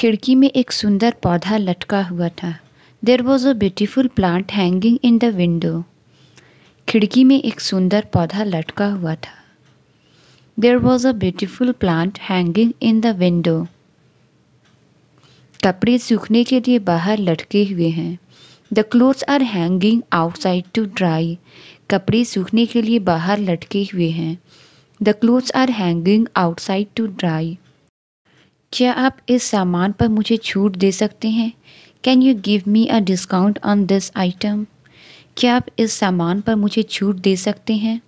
खिड़की में एक सुंदर पौधा लटका हुआ था there was a beautiful plant hanging in the window खिड़की में एक सुंदर पौधा लटका हुआ था there was a beautiful plant hanging in the window कपड़े सूखने के लिए बाहर लटके हुए हैं the clothes are hanging outside to dry कपड़े सूखने के लिए बाहर लटके हुए हैं the clothes are hanging outside to dry क्या आप इस सामान पर मुझे छूट दे सकते हैं can you give me a discount on this item क्या आप इस सामान पर मुझे छूट दे सकते हैं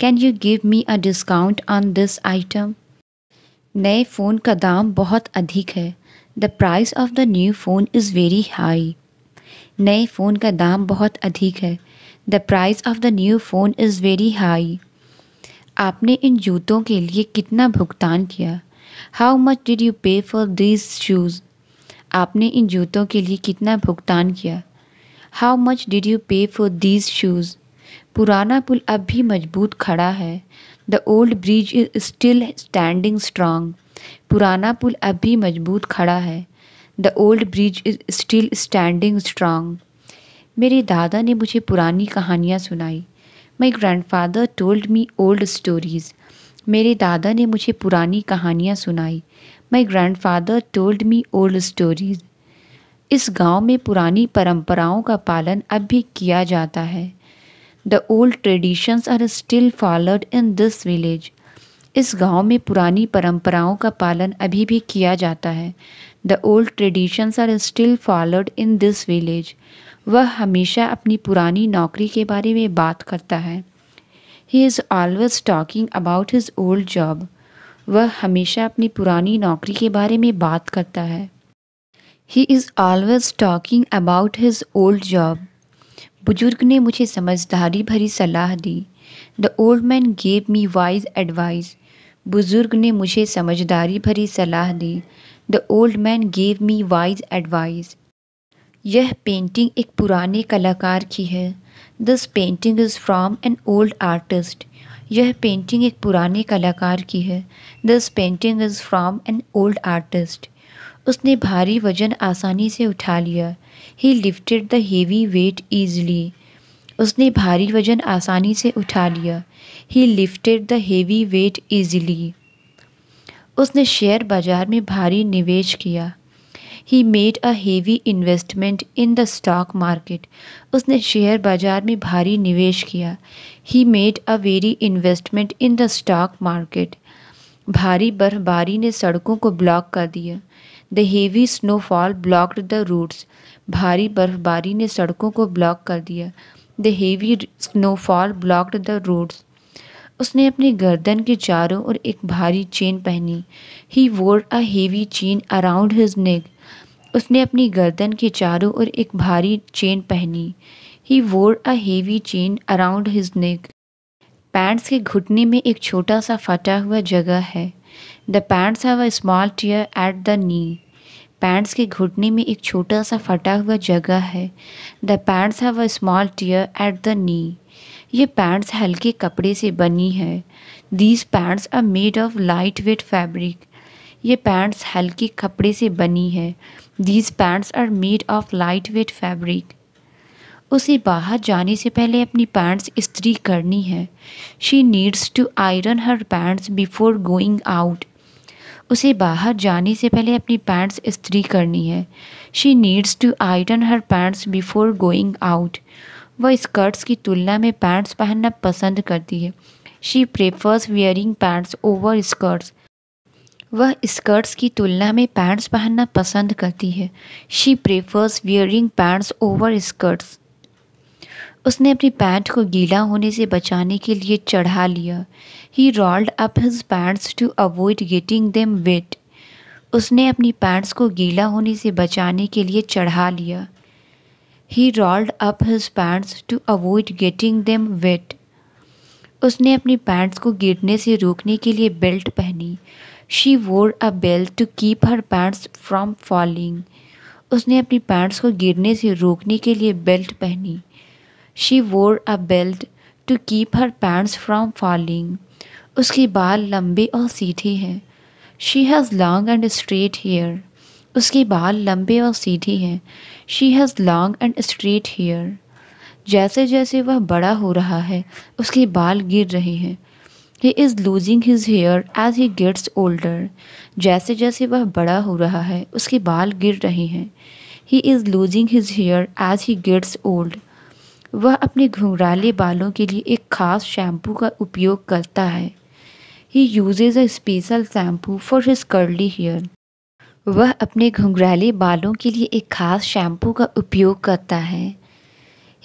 can you give me a discount on this item नए फ़ोन का दाम बहुत अधिक है the price of the new phone is very high नए फ़ोन का दाम बहुत अधिक है the price of the new phone is very high आपने इन जूतों के लिए कितना भुगतान किया how much did you pay for this shoes आपने इन जूतों के लिए कितना भुगतान किया how much did you pay for these shoes पुराना पुल अब भी मजबूत खड़ा है the old bridge is still standing strong पुराना पुल अब भी मजबूत खड़ा है the old bridge is still standing strong मेरे दादा ने मुझे पुरानी कहानियाँ सुनाई my grandfather told me old stories मेरे दादा ने मुझे पुरानी कहानियाँ सुनाई my grandfather told me old stories इस गांव में पुरानी परंपराओं का पालन अब भी किया जाता है the old traditions are still followed in this village इस गांव में पुरानी परंपराओं का पालन अभी भी किया जाता है the old traditions are still followed in this village वह हमेशा अपनी पुरानी नौकरी के बारे में बात करता है he is always talking about his old job वह हमेशा अपनी पुरानी नौकरी के बारे में बात करता है he is always talking about his old job बुजुर्ग ने मुझे समझदारी भरी सलाह दी the old man gave me wise advice बुज़ुर्ग ने मुझे समझदारी भरी सलाह दी the old man gave me wise advice यह पेंटिंग एक पुराने कलाकार की है this painting is from an old artist यह पेंटिंग एक पुराने कलाकार की है this painting is from an old artist उसने भारी वजन आसानी से उठा लिया he lifted the heavy weight easily उसने भारी वजन आसानी से उठा लिया he lifted the heavy weight easily उसने शेयर बाज़ार में भारी निवेश किया he made a heavy investment in the stock market उसने शेयर बाजार में भारी निवेश किया he made a very investment in the stock market भारी बर्फबारी ने सड़कों को ब्लॉक कर दिया the heavy snowfall blocked the roots भारी बर्फबारी ने सड़कों को ब्लॉक कर दिया the heavy snowfall blocked the routes उसने अपनी गर्दन के चारों ओर एक भारी चेन पहनी he wore a heavy chain around his neck उसने अपनी गर्दन के चारों ओर एक भारी चेन पहनी he wore a heavy chain around his neck pants के घुटने में एक छोटा सा फटा हुआ जगह है the pants have a small tear at the knee pants के घुटने में एक छोटा सा फटा हुआ जगह है the pants have a small tear at the knee ये पैंट्स हल्के कपड़े से बनी है these pants are made of light weight fabric ये पैंट्स हल्के कपड़े से बनी है these pants are made of light weight fabric उसे बाहर जाने से पहले अपनी पैंट्स इस्त्री करनी है she needs to iron her pants before going out उसे बाहर जाने से पहले अपनी पैंट्स इस्त्री करनी है she needs to iron her pants before going out वह स्कर्ट्स की तुलना में पैंट्स पहनना पसंद करती है she prefers wearing pants over skirts वह स्कर्ट्स की तुलना में पैंट्स पहनना पसंद करती है she prefers wearing pants over skirts उसने अपनी पैंट को गीला होने से बचाने के लिए चढ़ा लिया he rolled up his pants to avoid getting them wet उसने अपनी पैंट्स को गीला होने से बचाने के लिए चढ़ा लिया he rolled up his pants to avoid getting them wet उसने अपनी पैंट्स को गिरने से रोकने के लिए बेल्ट पहनी she wore a belt to keep her pants from falling उसने अपनी पैंट्स को गिरने से रोकने के लिए बेल्ट पहनी she wore a belt to keep her pants from falling उसकी बाल लंबे और सीधे हैं she has long and straight hair उसके बाल लंबे और सीधे हैं she has long and straight hair जैसे जैसे वह बड़ा हो रहा है उसके बाल गिर रहे हैं he is losing his hair as he gets older जैसे जैसे वह बड़ा हो रहा है उसके बाल गिर रहे हैं he is losing his hair as he gets old वह अपने घुंघराले बालों के लिए एक खास शैम्पू का उपयोग करता है he uses a special shampoo for his curly hair वह अपने घुंघराले बालों के लिए एक खास शैम्पू का उपयोग करता है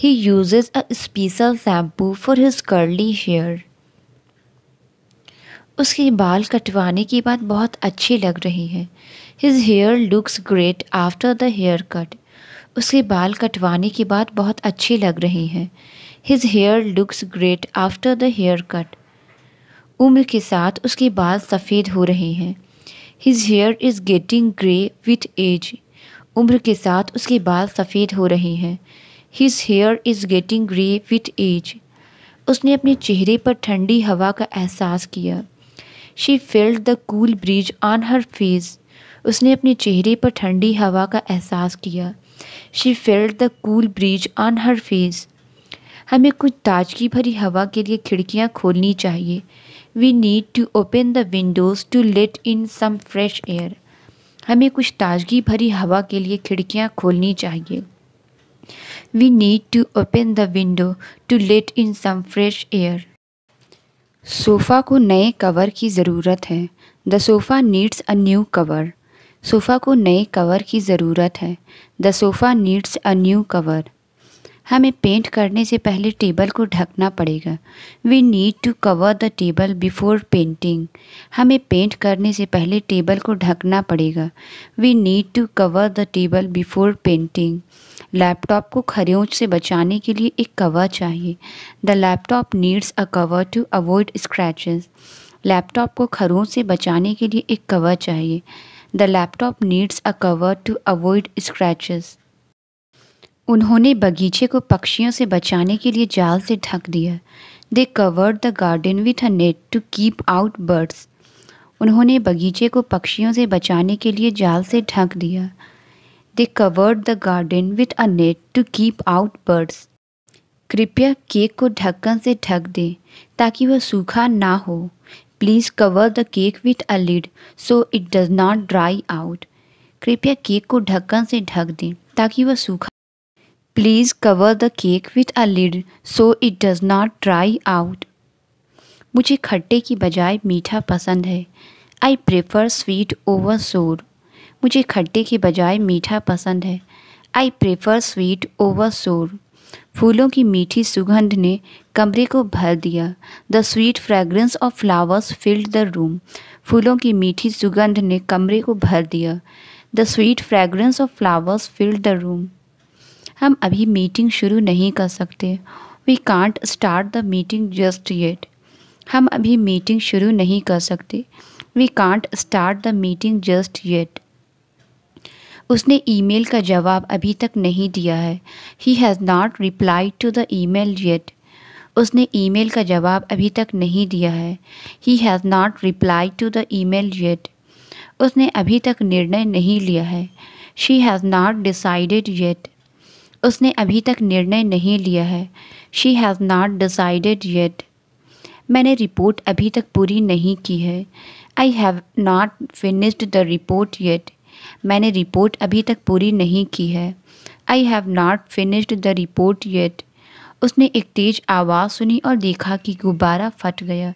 he uses a special shampoo for his curly hair उसके बाल कटवाने की बात बहुत अच्छी लग रही है his hair looks great after the haircut उसके बाल कटवाने की बात बहुत अच्छी लग रही है his hair looks great after the haircut उम्र के साथ उसके बाल सफ़ेद हो रहे हैं his hair is getting grey with age उम्र के साथ उसके बाल सफ़ेद हो रहे हैं his hair is getting grey with age उसने अपने चेहरे पर ठंडी हवा का एहसास किया she felt the cool breeze on her face उसने अपने चेहरे पर ठंडी हवा का एहसास किया she felt the cool breeze on her face हमें कुछ ताजगी भरी हवा के लिए खिड़कियाँ खोलनी चाहिए we need to open the windows to let in some fresh air हमें कुछ ताजगी भरी हवा के लिए खिड़कियाँ खोलनी चाहिए we need to open the window to let in some fresh air sofa को नए कवर की ज़रूरत है the sofa needs a new cover sofa को नए कवर की ज़रूरत है the sofa needs a new cover हमें पेंट करने से पहले टेबल को ढकना पड़ेगा we need to cover the table before painting हमें पेंट करने से पहले टेबल को ढकना पड़ेगा we need to cover the table before painting laptop को खरोंच से बचाने के लिए एक कवर चाहिए the laptop needs a cover to avoid scratches laptop को खरों से बचाने के लिए एक कवर चाहिए the laptop needs a cover to avoid scratches उन्होंने बगीचे को पक्षियों से बचाने के लिए जाल से ढक दिया they covered the garden with a net to keep out birds उन्होंने बगीचे को पक्षियों से बचाने के लिए जाल से ढक दिया they covered the garden with a net to keep out birds कृपया केक को ढक्कन से ढक दें ताकि वह सूखा ना हो please cover the cake with a lid so it does not dry out कृपया केक को ढक्कन से ढक दें ताकि वह सूखा please cover the cake with a lid so it does not dry out मुझे खट्टे की बजाय मीठा पसंद है आई प्रेफर स्वीट ओवर सोर मुझे खट्टे की बजाय मीठा पसंद है आई प्रेफर स्वीट ओवर सोर फूलों की मीठी सुगंध ने कमरे को भर दिया the sweet fragrance of flowers filled the room फूलों की मीठी सुगंध ने कमरे को भर दिया the sweet fragrance of flowers filled the room हम अभी मीटिंग शुरू नहीं कर सकते we can't start the meeting just yet हम अभी मीटिंग शुरू नहीं कर सकते we can't start the meeting just yet उसने ईमेल का जवाब अभी तक नहीं दिया है he has not reply to the email yet उसने ईमेल का जवाब अभी तक नहीं दिया है he has not reply to the email yet उसने अभी तक निर्णय नहीं लिया है she has not decided yet उसने अभी तक निर्णय नहीं लिया है she has not decided yet मैंने रिपोर्ट अभी तक पूरी नहीं की है I have not finished the report yet मैंने रिपोर्ट अभी तक पूरी नहीं की है I have not finished the report yet उसने एक तेज आवाज़ सुनी और देखा कि गुब्बारा फट गया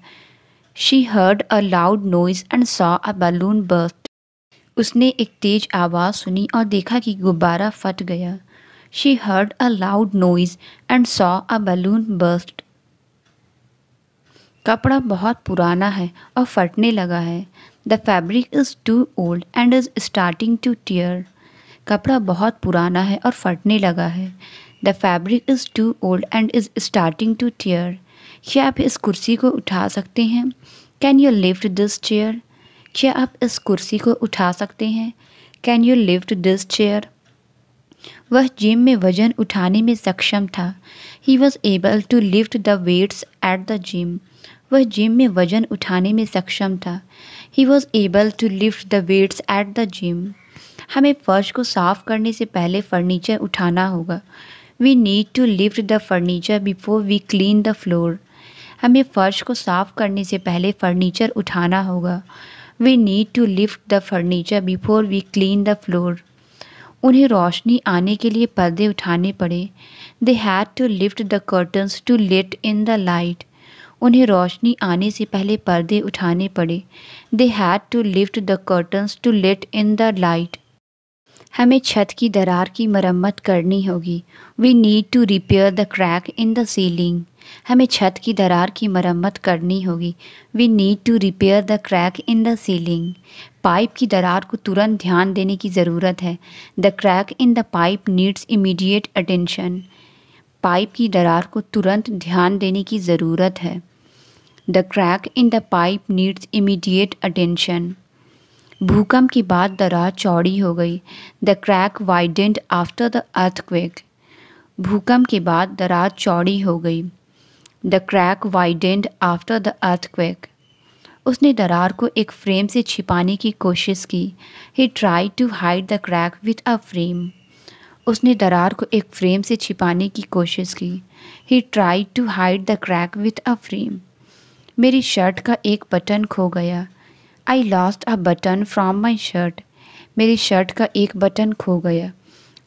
she heard a loud noise and saw a balloon burst उसने एक तेज आवाज़ सुनी और देखा कि गुब्बारा फट गया she heard a loud noise and saw a balloon burst कपड़ा बहुत पुराना है और फटने लगा है the fabric is too old and is starting to tear कपड़ा बहुत पुराना है और फटने लगा है the fabric is too old and is starting to tear क्या आप इस कुर्सी को उठा सकते हैं can you lift this chair क्या आप इस कुर्सी को उठा सकते हैं can you lift this chair वह जिम में वजन उठाने में सक्षम था he was able to lift the weights at the gym वह जिम में वजन उठाने में सक्षम था he was able to lift the weights at the gym हमें फर्श को साफ करने से पहले फर्नीचर उठाना होगा we need to lift the furniture before we clean the floor हमें फर्श को साफ करने से पहले फर्नीचर उठाना होगा we need to lift the furniture before we clean the floor उन्हें रोशनी आने के लिए पर्दे उठाने पड़े they had to lift the curtains to let in the light उन्हें रोशनी आने से पहले पर्दे उठाने पड़े they had to lift the curtains to let in the light हमें छत की दरार की मरम्मत करनी होगी we need to repair the crack in the ceiling हमें छत की दरार की मरम्मत करनी होगी we need to repair the crack in the ceiling pipe की दरार को तुरंत ध्यान देने की ज़रूरत है the crack in the pipe needs immediate attention pipe की दरार को तुरंत ध्यान देने की ज़रूरत है the crack in the pipe needs immediate attention भूकंप के बाद दरार चौड़ी हो गई the crack widened after the earthquake भूकंप के बाद दरार चौड़ी हो गई the crack widened after the earthquake उसने दरार को एक फ्रेम से छिपाने की कोशिश की he tried to hide the crack with a frame उसने दरार को एक फ्रेम से छिपाने की कोशिश की he tried to hide the crack with a frame मेरी शर्ट का एक बटन खो गया I lost a button from my shirt मेरी शर्ट का एक बटन खो गया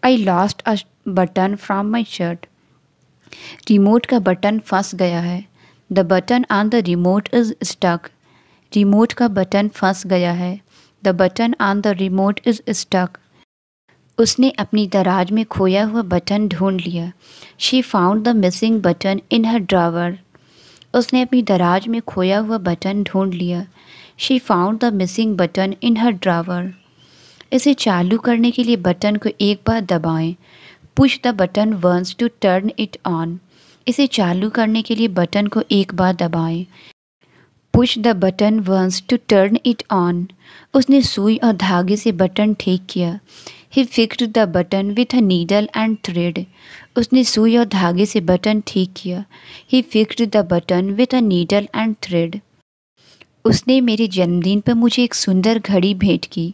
I lost a button from my shirt remote का बटन फंस गया है the button on the remote is stuck remote का बटन फंस गया है the button on the remote is stuck उसने अपनी दराज में खोया हुआ बटन ढूंढ लिया she found the missing button in her drawer उसने अपनी दराज में खोया हुआ बटन ढूंढ लिया she found the missing button in her drawer इसे चालू करने के लिए बटन को एक बार दबाएं push the button once to turn it on इसे चालू करने के लिए बटन को एक बार दबाएं push the button once to turn it on उसने सुई और धागे से बटन ठीक किया he fixed the button with a needle and thread उसने सुई और धागे से बटन ठीक किया he fixed the button with a needle and thread उसने मेरे जन्मदिन पर मुझे एक सुंदर घड़ी भेंट की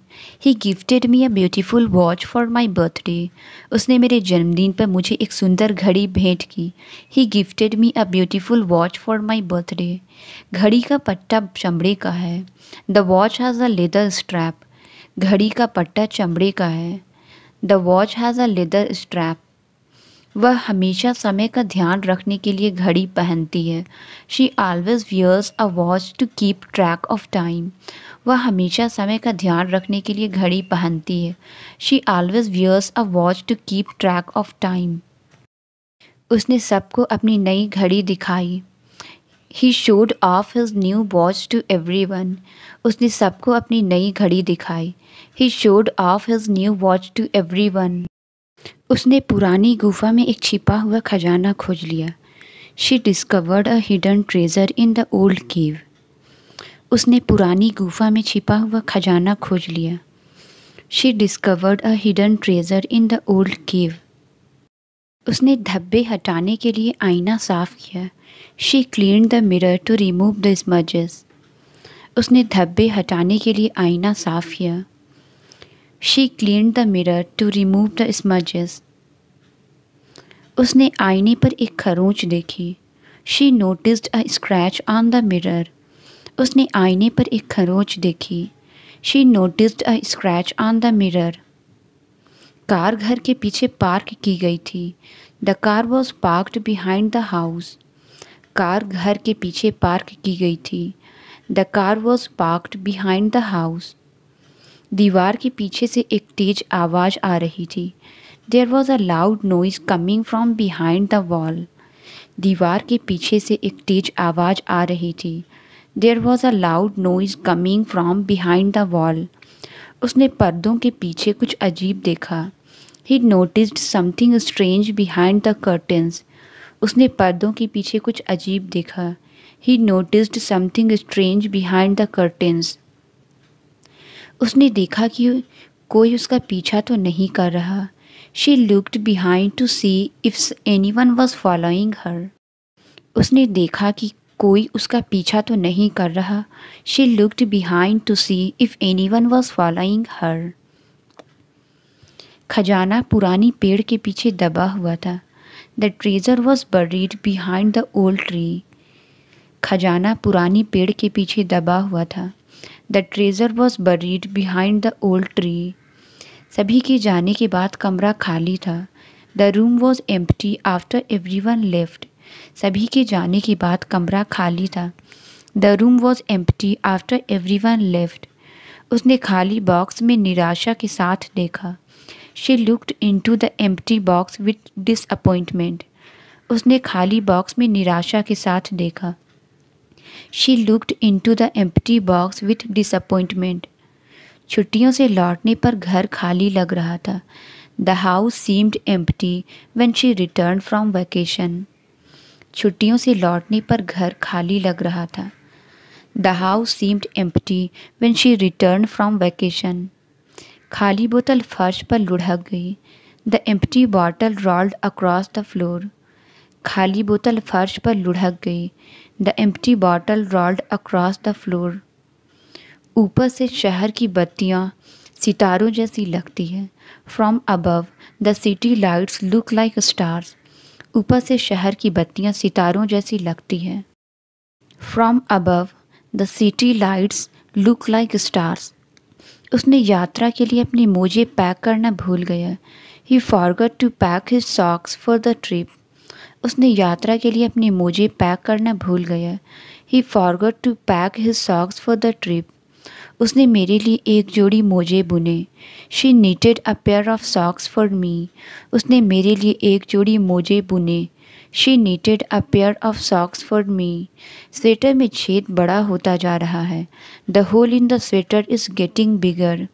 he gifted me a beautiful watch for my birthday उसने मेरे जन्मदिन पर मुझे एक सुंदर घड़ी भेंट की he gifted me a beautiful watch for my birthday घड़ी का पट्टा चमड़े का है the watch has a leather strap घड़ी का पट्टा चमड़े का है the watch has a leather strap वह हमेशा समय का ध्यान रखने के लिए घड़ी पहनती है she always wears a watch to keep track of time वह हमेशा समय का ध्यान रखने के लिए घड़ी पहनती है she always wears a watch to keep track of time उसने सबको अपनी नई घड़ी दिखाई he showed off his new watch to everyone उसने सबको अपनी नई घड़ी दिखाई he showed off his new watch to everyone उसने पुरानी गुफा में एक छिपा हुआ खजाना खोज लिया she discovered a hidden treasure in the old cave उसने पुरानी गुफा में छिपा हुआ खजाना खोज लिया she discovered a hidden treasure in the old cave उसने धब्बे हटाने के लिए आईना साफ किया she clean the mirror to remove the smudges उसने धब्बे हटाने के लिए आईना साफ किया she clean the mirror to remove the smudges उसने आईने पर एक खरोंच देखी she noticed a scratch on the mirror उसने आईने पर एक खरोंच देखी she noticed a scratch on the mirror car घर के पीछे पार्क की गई थी the car was parked behind the house car घर के पीछे पार्क की गई थी the car was parked behind the house दीवार के पीछे से एक तेज आवाज़ आ रही थी there was a loud noise coming from behind the wall दीवार के पीछे से एक तेज आवाज़ आ रही थी there was a loud noise coming from behind the wall उसने पर्दों के पीछे कुछ अजीब देखा he noticed something strange behind the curtains उसने पर्दों के पीछे कुछ अजीब देखा he noticed something strange behind the curtains उसने देखा कि कोई उसका पीछा तो नहीं कर रहा she looked behind to see if anyone was following her उसने देखा कि कोई उसका पीछा तो नहीं कर रहा she looked behind to see if anyone was following her खजाना पुरानी पेड़ के पीछे दबा हुआ था the treasure was buried behind the old tree खजाना पुरानी पेड़ के पीछे दबा हुआ था the treasure was buried behind the old tree सभी के जाने के बाद कमरा खाली था the room was empty after everyone left सभी के जाने के बाद कमरा खाली था the room was empty after everyone left उसने खाली बॉक्स में निराशा के साथ देखा she looked to the empty box with disappointment उसने खाली बॉक्स में निराशा के साथ देखा she looked to the empty box with disappointment छुट्टियों से लौटने पर घर खाली लग रहा था the house seemed empty when she return from vacation छुट्टियों से लौटने पर घर खाली लग रहा था the house seemed empty when she return from vacation खाली बोतल फर्श पर लुढ़क गई the empty bottle rolled across the floor खाली बोतल फर्श पर लुढ़क गई the empty bottle rolled across the floor ऊपर से शहर की बत्तियाँ सितारों जैसी लगती है from above the city lights look like stars ऊपर से शहर की बत्तियाँ सितारों जैसी लगती हैं from above the city lights look like stars उसने यात्रा के लिए अपने मोजे पैक करना भूल गया he forgot to pack his socks for the trip उसने यात्रा के लिए अपने मोजे पैक करना भूल गया he forgot to pack his socks for the trip उसने मेरे लिए एक जोड़ी मोजे बुने she knitted a pair of socks for me उसने मेरे लिए एक जोड़ी मोजे बुने she knitted a pair of socks for me sweater में छेद बड़ा होता जा रहा है the hole in the sweater is getting bigger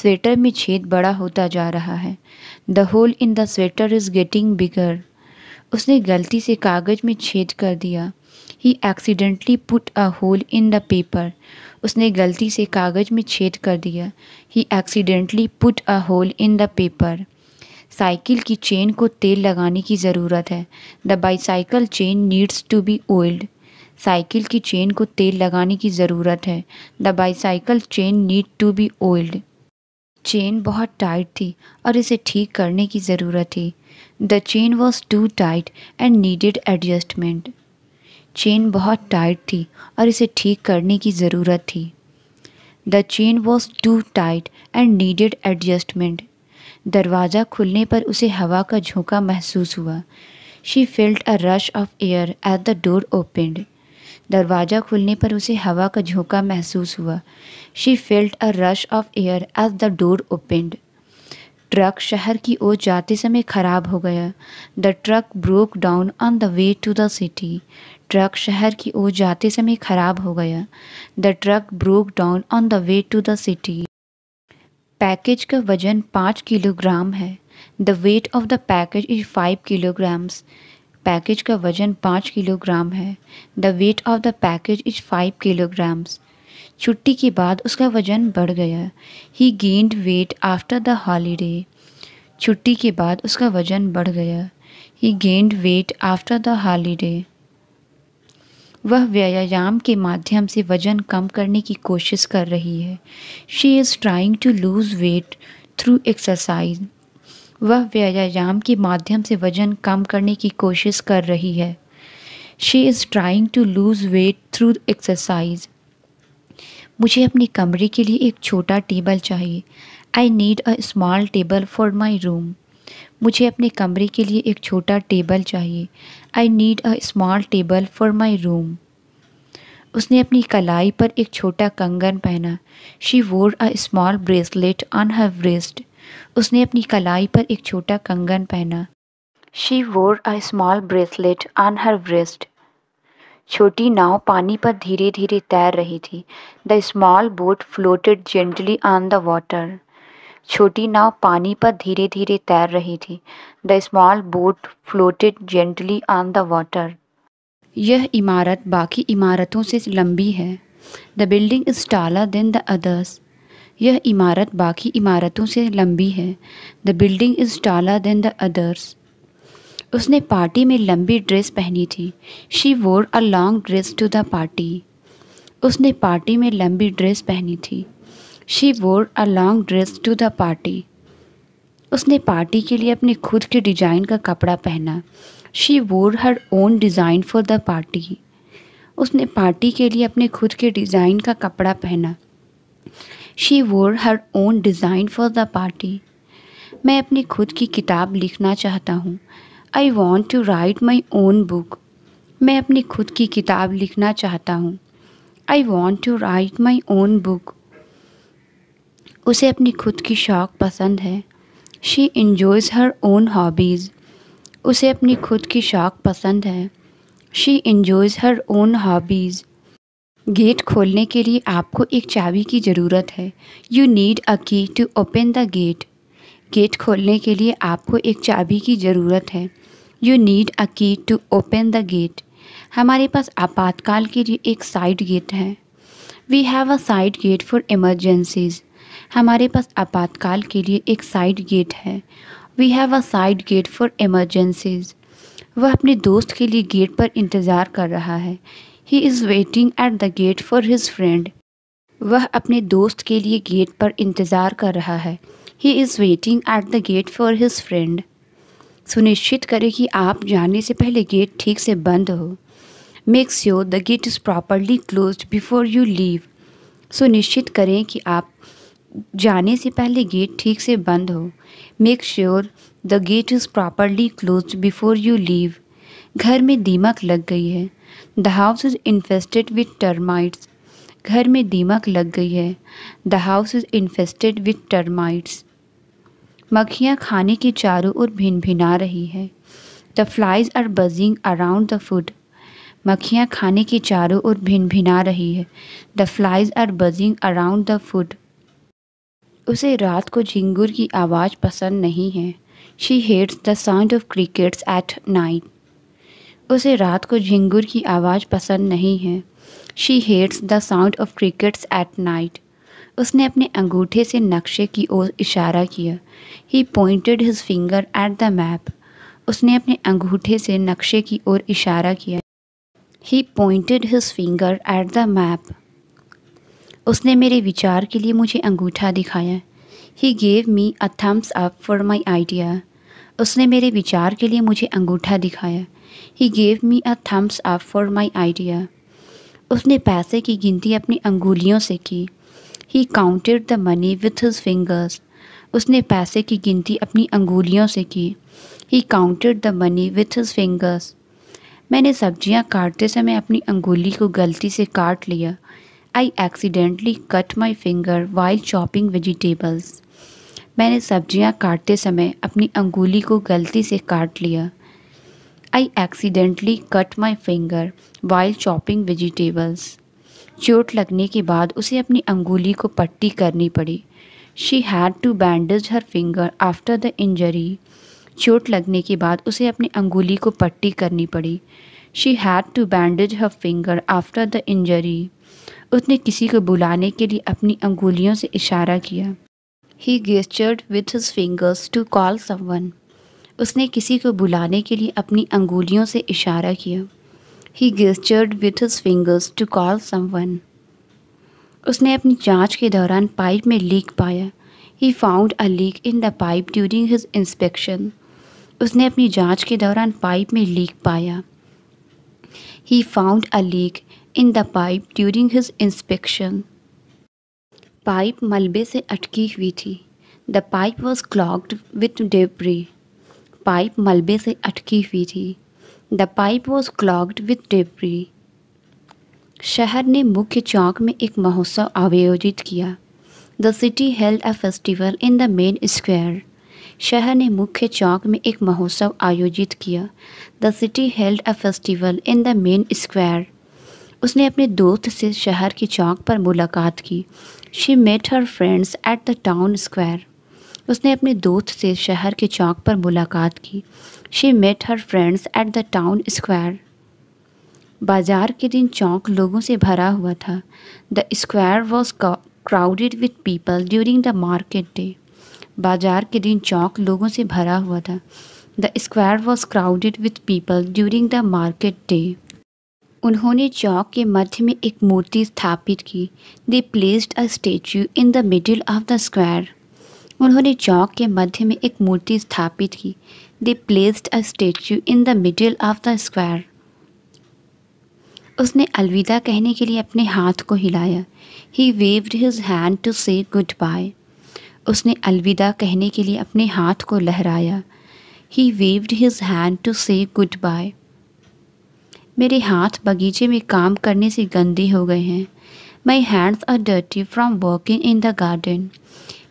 sweater में छेद बड़ा होता जा रहा है the hole in the sweater is getting bigger उसने गलती से कागज़ में छेद कर दिया he accidentally put a hole in the paper उसने गलती से कागज़ में छेद कर दिया he accidentally put a hole in the paper cycle की चेन को तेल लगाने की ज़रूरत है the bicycle chain needs to be old cycle की चेन को तेल लगाने की ज़रूरत है the bicycle chain need to be old chain बहुत टाइट थी और इसे ठीक करने की ज़रूरत थी the chain was too tight and needed adjustment chain बहुत टाइट थी और इसे ठीक करने की ज़रूरत थी the chain was too tight and needed adjustment दरवाज़ा खुलने पर उसे हवा का झोंका महसूस हुआ she felt a rush of air at the door opened दरवाज़ा खुलने पर उसे हवा का झोंका महसूस हुआ she felt a rush of air at the door opened truck शहर की ओर जाते समय ख़राब हो गया the truck broke down on the way to the city truck शहर की ओर जाते समय ख़राब हो गया the truck broke down on the way to the city package का वजन पाँच किलोग्राम है the weight of the package is five kilograms package का वजन पाँच किलोग्राम है the weight of the package is five kilograms छुट्टी के बाद उसका वज़न बढ़ गया he gained weight after the holiday छुट्टी के बाद उसका वज़न बढ़ गया he gained weight after the holiday वह व्यायाम के माध्यम से वज़न कम करने की कोशिश कर रही है she is trying to lose weight through exercise वह व्यायाम के माध्यम से वज़न कम करने की कोशिश कर रही है she is trying to lose weight through exercise मुझे अपने कमरे के लिए एक छोटा टेबल चाहिए I need a small table for my room मुझे अपने कमरे के लिए एक छोटा टेबल चाहिए I need a small table for my room उसने अपनी कलाई पर एक छोटा कंगन पहना she wore a small bracelet on her breast उसने अपनी कलाई पर एक छोटा कंगन पहना she wore a small bracelet on her breast छोटी नाव पानी पर धीरे धीरे तैर रही थी the small boat floated gently on the water छोटी नाव पानी पर धीरे धीरे तैर रही थी the small boat floated gently on the water यह इमारत बाकी इमारतों से लंबी है the building is taller than the others यह इमारत बाकी इमारतों से लंबी है the building is taller than the others उसने पार्टी में लंबी ड्रेस पहनी थी she wore a long dress to the party उसने पार्टी में लंबी ड्रेस पहनी थी she wore a long dress to the party उसने पार्टी के लिए अपने खुद के डिजाइन का कपड़ा पहना she wore her own design for the party उसने पार्टी के लिए अपने खुद के डिज़ाइन का कपड़ा पहना she wore her own design for the party मैं अपनी खुद की किताब लिखना चाहता हूँ I want to write my own book मैं अपनी खुद की किताब लिखना चाहता हूँ I want to write my own book उसे अपनी खुद की शौक़ पसंद है she enjoys her own hobbies उसे अपनी खुद की शौक़ पसंद है she enjoys her own hobbies gate खोलने के लिए आपको एक चाबी की ज़रूरत है you need a key to open the gate gate खोलने के लिए आपको एक चाबी की ज़रूरत है you need a key to open the gate हमारे पास आपातकाल के लिए एक साइड गेट है we have a side gate for emergencies हमारे पास आपातकाल के लिए एक साइड गेट है we have a side gate for emergencies वह अपने दोस्त के लिए गेट पर इंतज़ार कर रहा है he is waiting at the gate for his friend वह अपने दोस्त के लिए गेट पर इंतज़ार कर रहा है he is waiting at the gate for his friend सुनिश्चित करें कि आप जाने से पहले गेट ठीक से बंद हो make sure the gate is properly close before you leave सुनिश्चित करें कि आप जाने से पहले गेट ठीक से बंद हो make sure the gate is properly close before you leave घर में दीमक लग गई है the house is infested with termites घर में दीमक लग गई है the house is infested with termites मक्खियाँ खाने के चारों ओर भिन भिना रही है the flies are buzzing around the food मक्खियाँ खाने के चारों ओर भिन भिना रही है the flies are buzzing around the food उसे रात को झिंगुर की आवाज़ पसंद नहीं है she hates the sound of crickets at night उसे रात को झिंगुर की आवाज़ पसंद नहीं है she hates the sound of crickets at night उसने अपने अंगूठे से नक्शे की ओर इशारा किया he pointed his finger at the map उसने अपने अंगूठे से नक्शे की ओर इशारा किया he pointed his finger at the map उसने मेरे विचार के लिए मुझे अंगूठा दिखाया he gave me a thumbs up for my idea उसने मेरे विचार के लिए मुझे अंगूठा दिखाया he gave me a thumbs up for my idea उसने पैसे की गिनती अपनी अंगुलियों से की he counted the money with his fingers उसने पैसे की गिनती अपनी अंगुलियों से की he counted the money with his fingers मैंने सब्जियां काटते समय अपनी अंगुली को गलती से काट लिया I accidentally cut my finger while chopping vegetables मैंने सब्जियां काटते समय अपनी अंगुली को गलती से काट लिया I accidentally cut my finger while chopping vegetables चोट लगने के बाद उसे अपनी अंगुली को पट्टी करनी पड़ी she had to bandage her finger after the injury चोट लगने के बाद उसे अपनी अंगुली को पट्टी करनी पड़ी she had to bandage her finger after the injury उसने किसी को बुलाने के लिए अपनी अंगुलियों से इशारा किया he gestured with his fingers to call someone उसने किसी को बुलाने के लिए अपनी अंगुलियों से इशारा किया he gestured with his fingers to call someone उसने अपनी जांच के दौरान पाइप में लीक पाया he found a leak in the pipe during his inspection उसने अपनी जांच के दौरान पाइप में लीक पाया he found a leak in the pipe during his inspection pipe मलबे से अटकी हुई थी the pipe was clogged with debris pipe मलबे से अटकी हुई थी the pipe was clogged with debris शहर ने मुख्य चौक में एक महोत्सव आयोजित किया the city held a festival in the main square शहर ने मुख्य चौक में एक महोत्सव आयोजित किया the city held a festival in the main square उसने अपने दोस्त से शहर के चौक पर मुलाकात की she met her friends at the town square उसने अपने दोस्त से शहर के चौक पर मुलाकात की she met her friends at the town square बाजार के दिन चौक लोगों से भरा हुआ था the square was crowded with people during the market day बाजार के दिन चौक लोगों से भरा हुआ था the square was crowded with people during the market day उन्होंने चौक के मध्य में एक मूर्ति स्थापित की they placed a statue in the middle of the square उन्होंने चौक के मध्य में एक मूर्ति स्थापित की they placed a statue in the middle of the square उसने अलविदा कहने के लिए अपने हाथ को हिलाया he waved his hand to say goodbye उसने अलविदा कहने के लिए अपने हाथ को लहराया he waved his hand to say goodbye मेरे हाथ बगीचे में काम करने से गंदे हो गए हैं my hands are dirty from working in the garden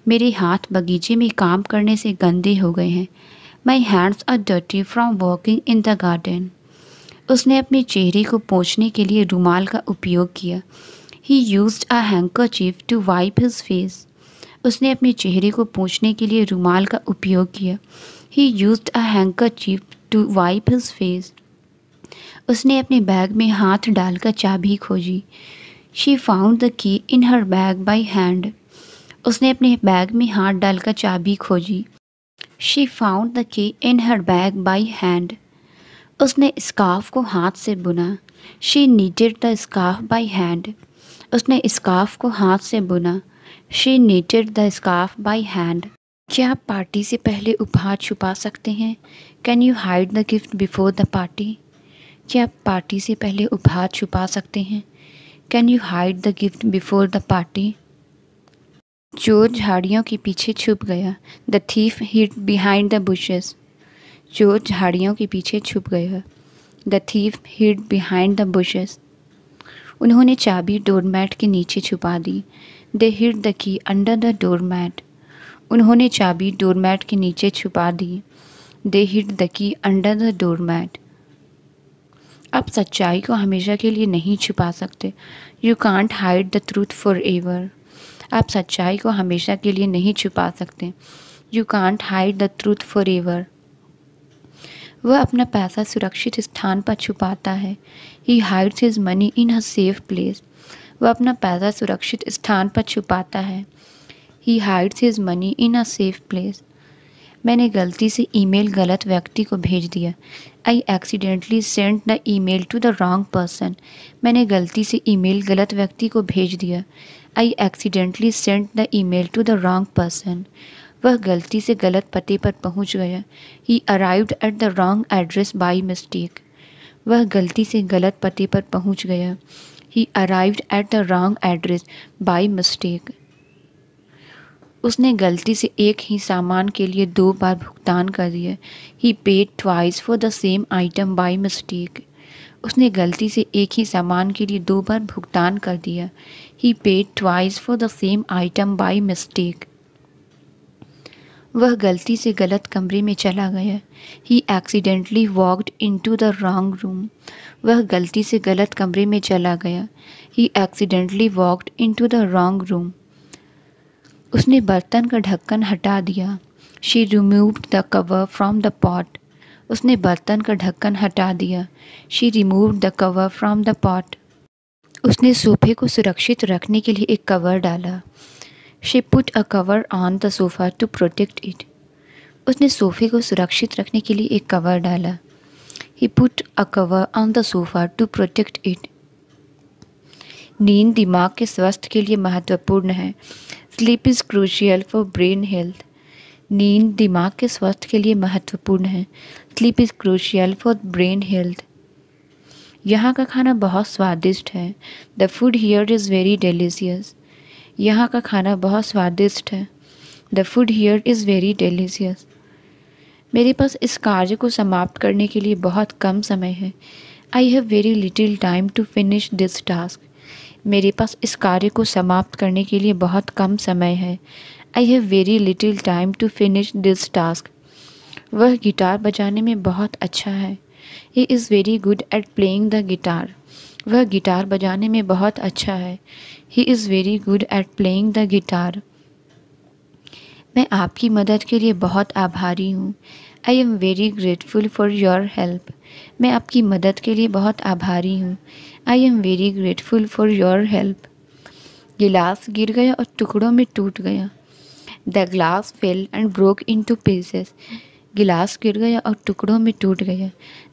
मेरे हाथ बगीचे में काम करने से गंदे हो गए हैं my hands are dirty from working in the garden उसने अपने चेहरे को पोंछने के लिए रुमाल का उपयोग किया he use a handkerchief to wipe his face उसने अपने चेहरे को पोंछने के लिए रुमाल का उपयोग किया he use a handkerchief to wipe his face उसने अपने बैग में हाथ डालकर चाबी खोजी she found the key in her bag by hand उसने अपने बैग में हाथ डालकर चाबी खोजी she found the key in her bag by hand उसने स्काफ को हाथ से बुना she knitted the scarf by hand उसने स्काफ को हाथ से बुना she knitted the scarf by hand क्या आप पार्टी से पहले उपहार छुपा सकते हैं can you hide the gift before the party क्या आप पार्टी से पहले उपहार छुपा सकते हैं can you hide the gift before the party चोर झाड़ियों के पीछे छुप गया the thief hid behind the bushes चोर झाड़ियों के पीछे छुप गया the thief hid behind the bushes उन्होंने चाबी डोरमैट के नीचे छुपा दी they hid the key under the doormat उन्होंने चाबी डोरमैट के नीचे छुपा दी they hid the key under the doormat आप सच्चाई को हमेशा के लिए नहीं छिपा सकते you can't hide the truth forever आप सच्चाई को हमेशा के लिए नहीं छुपा सकते you can't hide the truth forever वह अपना पैसा सुरक्षित स्थान पर छुपाता है he hides his money in a safe place वह अपना पैसा सुरक्षित स्थान पर छुपाता है he hides his money in a safe place मैंने गलती से ईमेल गलत व्यक्ति को भेज दिया I accidentally send the email to the wrong person मैंने गलती से ईमेल गलत व्यक्ति को भेज दिया I accidentally send the email to the wrong person वह गलती से गलत पते पर पहुंच गया he arrived at the wrong address by mistake वह गलती से गलत पते पर पहुंच गया he arrived at the wrong address by mistake उसने गलती से एक ही सामान के लिए दो बार भुगतान कर दिया he paid twice for the same item by mistake उसने गलती से एक ही सामान के लिए दो बार भुगतान कर दिया he paid twice for the same item by mistake वह गलती से गलत कमरे में चला गया he accidentally walked into the wrong room वह गलती से गलत कमरे में चला गया he accidentally walked into the wrong room उसने बर्तन का ढक्कन हटा दिया she removed the cover from the pot उसने बर्तन का ढक्कन हटा दिया she removed the cover from the pot उसने सोफे को सुरक्षित रखने के लिए एक कवर डाला she put a cover on the sofa to protect it उसने सोफ़े को सुरक्षित रखने के लिए एक कवर डाला he put a cover on the sofa to protect it नींद दिमाग के स्वास्थ्य के लिए महत्वपूर्ण है sleep is crucial for brain health नींद दिमाग के स्वास्थ्य के लिए महत्वपूर्ण है sleep is crucial for brain health यहाँ का खाना बहुत स्वादिष्ट है the food here is very delicious यहाँ का खाना बहुत स्वादिष्ट है the food here is very delicious मेरे पास इस कार्य को समाप्त करने के लिए बहुत कम समय है I have very little time to finish this task मेरे पास इस कार्य को समाप्त करने के लिए बहुत कम समय है I have very little time to finish this task वह गिटार बजाने में बहुत अच्छा है he is very good at playing the guitar वह गिटार बजाने में बहुत अच्छा है he is very good at playing the guitar मैं आपकी मदद के लिए बहुत आभारी हूँ I am very grateful for your help मैं आपकी मदद के लिए बहुत आभारी हूँ I am very grateful for your help गिलास गिर गया और टुकड़ों में टूट गया the glass fell and broke into pieces गिलास गिर गया और टुकड़ों में टूट गया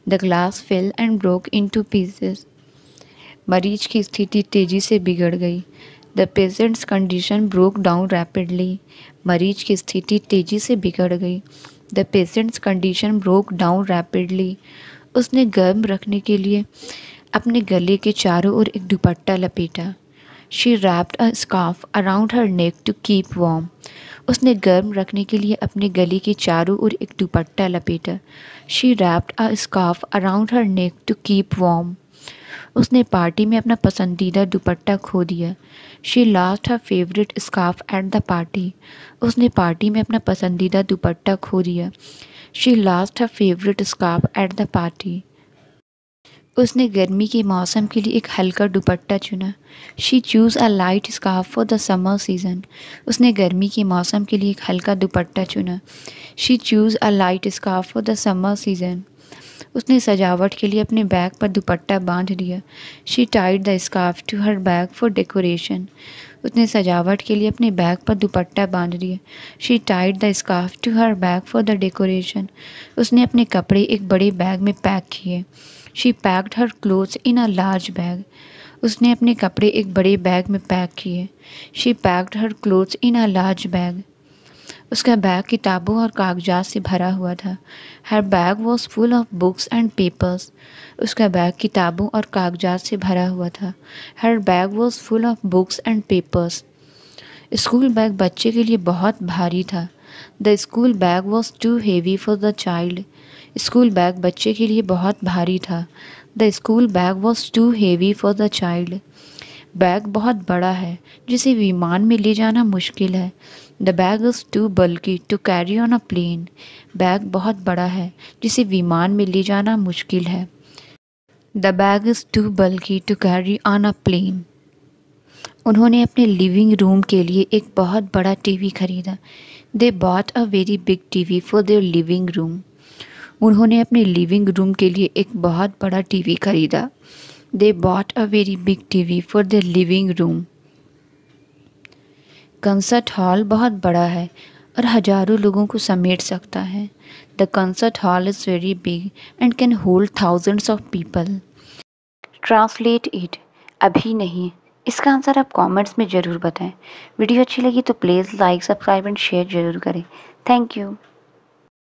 the glass fell and broke into pieces मरीज की स्थिति तेज़ी से बिगड़ गई the patient's condition broke down rapidly मरीज की स्थिति तेज़ी से बिगड़ गई the patient's condition broke down rapidly उसने गर्म रखने के लिए अपने गले के चारों ओर एक दुपट्टा लपेटा she wrapped a scarf around her neck to keep warm उसने गर्म रखने के लिए अपने गले के चारों ओर एक दुपट्टा लपेटा she wrapped a scarf around her neck to keep warm उसने पार्टी में अपना पसंदीदा दुपट्टा खो दिया she lost her favourite scarf at the party उसने पार्टी में अपना पसंदीदा दुपट्टा खो दिया she lost her favourite scarf at the party उसने गर्मी के मौसम के लिए एक हल्का दुपट्टा चुना she choose a light scarf for the summer season उसने गर्मी के मौसम के लिए एक हल्का दुपट्टा चुना she choose a light scarf for the summer season उसने सजावट के लिए अपने बैग पर दुपट्टा बांध लिया she tied the scarf to her bag for decoration उसने सजावट के लिए अपने बैग पर दुपट्टा बांध लिया she tied the scarf to her bag for the decoration उसने अपने कपड़े एक बड़े बैग में पैक किए she packed her clothes in a large bag उसने अपने कपड़े एक बड़े बैग में पैक किए she packed her clothes in a large bag उसका बैग किताबों और कागजात से भरा हुआ था her bag was full of books and papers उसका बैग किताबों और कागजात से भरा हुआ था her bag was full of books and papers school bag बच्चे के लिए बहुत भारी था the school bag was too heavy for the child school bag बच्चे के लिए बहुत भारी था the school bag was too heavy for the child bag बहुत बड़ा है जिसे विमान में ले जाना मुश्किल है the bag is too bulky to carry on a plane bag बहुत बड़ा है जिसे विमान में ले जाना मुश्किल है the bag is too bulky to carry on a plane उन्होंने अपने लिविंग रूम के लिए एक बहुत बड़ा टीवी खरीदा they bought a very big TV for their living room उन्होंने अपने लिविंग रूम के लिए एक बहुत बड़ा टीवी खरीदा they bought a very big TV for the living room concert hall बहुत बड़ा है और हजारों लोगों को समेट सकता है the concert hall is very big and can hold thousands of people translate it अभी नहीं इसका आंसर आप कमेंट्स में ज़रूर बताएं वीडियो अच्छी लगी तो please like subscribe and share ज़रूर करें थैंक यू